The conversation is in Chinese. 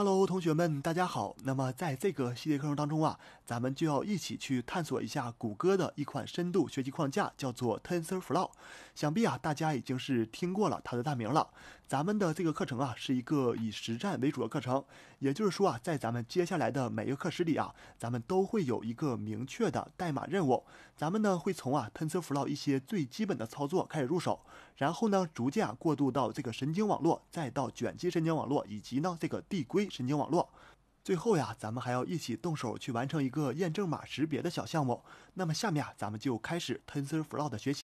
Hello，同学们，大家好。那么在这个系列课程当中啊，咱们就要一起去探索一下谷歌的一款深度学习框架，叫做 TensorFlow。想必啊，大家已经是听过了它的大名了。咱们的这个课程啊，是一个以实战为主的课程，也就是说啊，在咱们接下来的每一个课时里啊，咱们都会有一个明确的代码任务。咱们呢，会从啊 TensorFlow 一些最基本的操作开始入手，然后呢，逐渐啊过渡到这个神经网络，再到卷积神经网络，以及呢这个递归。神经网络，最后呀，咱们还要一起动手去完成一个验证码识别的小项目。那么下面咱们就开始 TensorFlow 的学习。